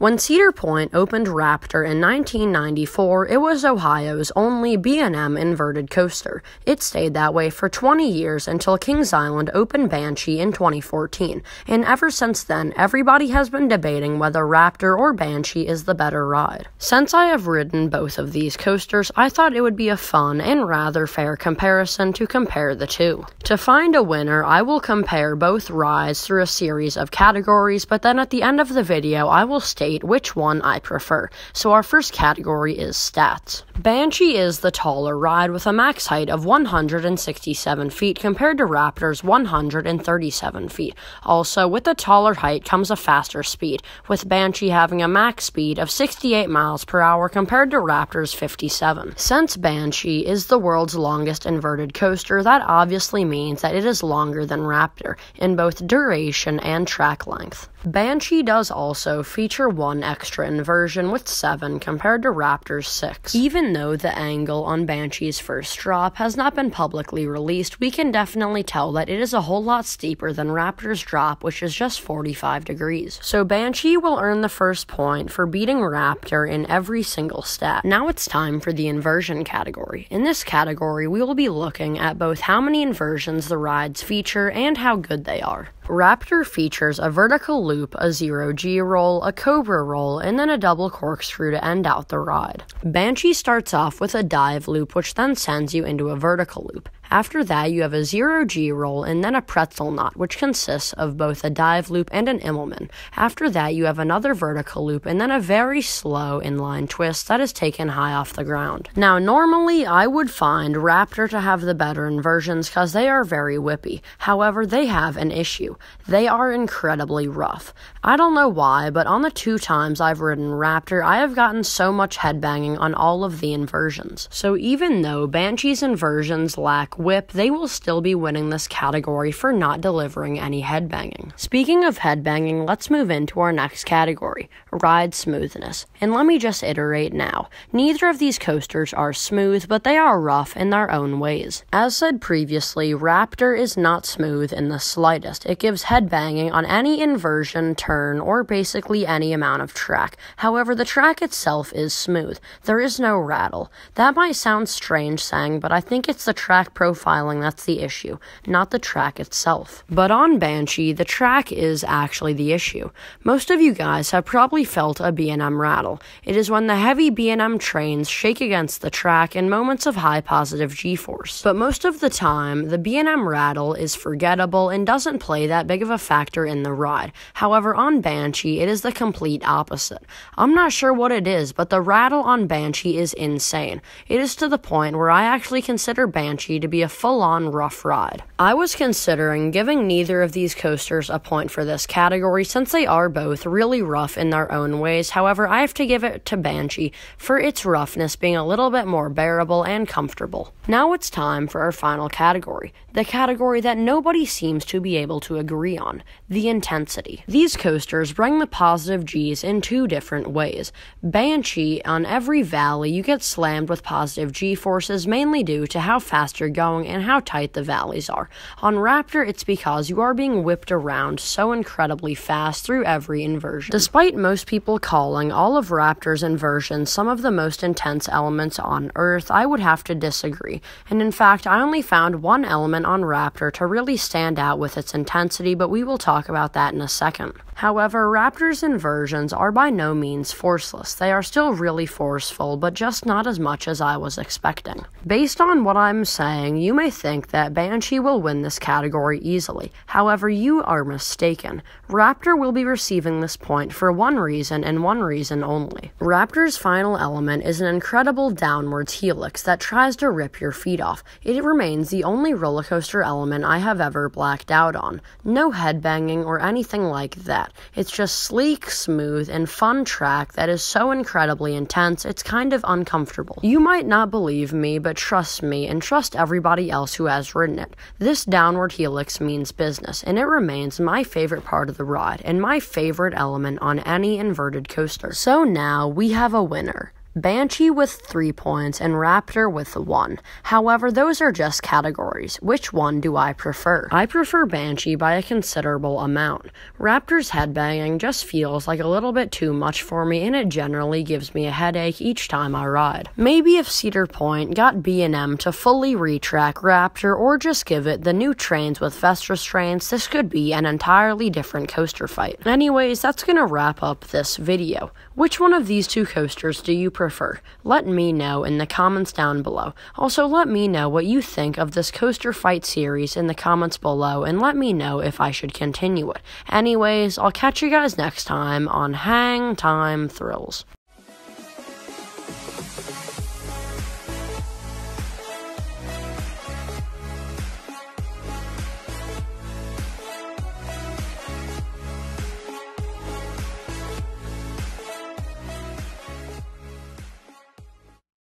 When Cedar Point opened Raptor in 1994, it was Ohio's only B&M inverted coaster. It stayed that way for 20 years until Kings Island opened Banshee in 2014, and ever since then, everybody has been debating whether Raptor or Banshee is the better ride. Since I have ridden both of these coasters, I thought it would be a fun and rather fair comparison to compare the two. To find a winner, I will compare both rides through a series of categories, but then at the end of the video, I will state which one I prefer. So our first category is stats. Banshee is the taller ride with a max height of 167 feet compared to Raptor's 137 feet. Also, with the taller height comes a faster speed, with Banshee having a max speed of 68 miles per hour compared to Raptor's 57. Since Banshee is the world's longest inverted coaster, that obviously means that it is longer than Raptor in both duration and track length. Banshee does also feature one extra inversion with 7 compared to Raptor's 6. Even though the angle on Banshee's first drop has not been publicly released, we can definitely tell that it is a whole lot steeper than Raptor's drop, which is just 45 degrees. So Banshee will earn the first point for beating Raptor in every single step. Now it's time for the inversion category. In this category, we will be looking at both how many inversions the rides feature and how good they are. Raptor features a vertical loop, a zero G roll, a cobra roll, and then a double corkscrew to end out the rod. Banshee starts off with a dive loop, which then sends you into a vertical loop. After that, you have a zero G roll and then a pretzel knot, which consists of both a dive loop and an Immelman. After that, you have another vertical loop and then a very slow inline twist that is taken high off the ground. Now, normally I would find Raptor to have the better inversions because they are very whippy. However, they have an issue. They are incredibly rough. I don't know why, but on the two times I've ridden Raptor, I have gotten so much headbanging on all of the inversions. So even though Banshee's inversions lack whip, they will still be winning this category for not delivering any headbanging. Speaking of headbanging, let's move into our next category ride smoothness. And let me just iterate now neither of these coasters are smooth, but they are rough in their own ways. As said previously, Raptor is not smooth in the slightest. It gives headbanging on any inversion, turn, or basically any amount of track. However, the track itself is smooth. There is no rattle. That might sound strange saying, but I think it's the track profile profiling that's the issue, not the track itself. But on Banshee, the track is actually the issue. Most of you guys have probably felt a B&M rattle. It is when the heavy B&M trains shake against the track in moments of high positive g-force. But most of the time, the B&M rattle is forgettable and doesn't play that big of a factor in the ride. However, on Banshee, it is the complete opposite. I'm not sure what it is, but the rattle on Banshee is insane. It is to the point where I actually consider Banshee to be a full on rough ride. I was considering giving neither of these coasters a point for this category since they are both really rough in their own ways. However, I have to give it to Banshee for its roughness being a little bit more bearable and comfortable. Now it's time for our final category, the category that nobody seems to be able to agree on the intensity. These coasters bring the positive G's in two different ways. Banshee, on every valley, you get slammed with positive G forces mainly due to how fast you're going and how tight the valleys are. On Raptor, it's because you are being whipped around so incredibly fast through every inversion. Despite most people calling all of Raptor's inversions some of the most intense elements on Earth, I would have to disagree. And in fact, I only found one element on Raptor to really stand out with its intensity, but we will talk about that in a second. However, Raptor's inversions are by no means forceless. They are still really forceful, but just not as much as I was expecting. Based on what I'm saying, you may think that Banshee will win this category easily. However, you are mistaken. Raptor will be receiving this point for one reason and one reason only. Raptor's final element is an incredible downwards helix that tries to rip your feet off. It remains the only roller coaster element I have ever blacked out on. No headbanging or anything like that. It's just sleek, smooth, and fun track that is so incredibly intense it's kind of uncomfortable. You might not believe me, but trust me and trust everyone everybody else who has ridden it. This downward helix means business, and it remains my favorite part of the ride and my favorite element on any inverted coaster. So now we have a winner. Banshee with three points and Raptor with one. However, those are just categories. Which one do I prefer? I prefer Banshee by a considerable amount. Raptor's headbanging just feels like a little bit too much for me and it generally gives me a headache each time I ride. Maybe if Cedar Point got B&M to fully retrack Raptor or just give it the new trains with vest trains, this could be an entirely different coaster fight. Anyways, that's gonna wrap up this video. Which one of these two coasters do you prefer? prefer? Let me know in the comments down below. Also, let me know what you think of this coaster fight series in the comments below and let me know if I should continue it. Anyways, I'll catch you guys next time on Hang Time Thrills.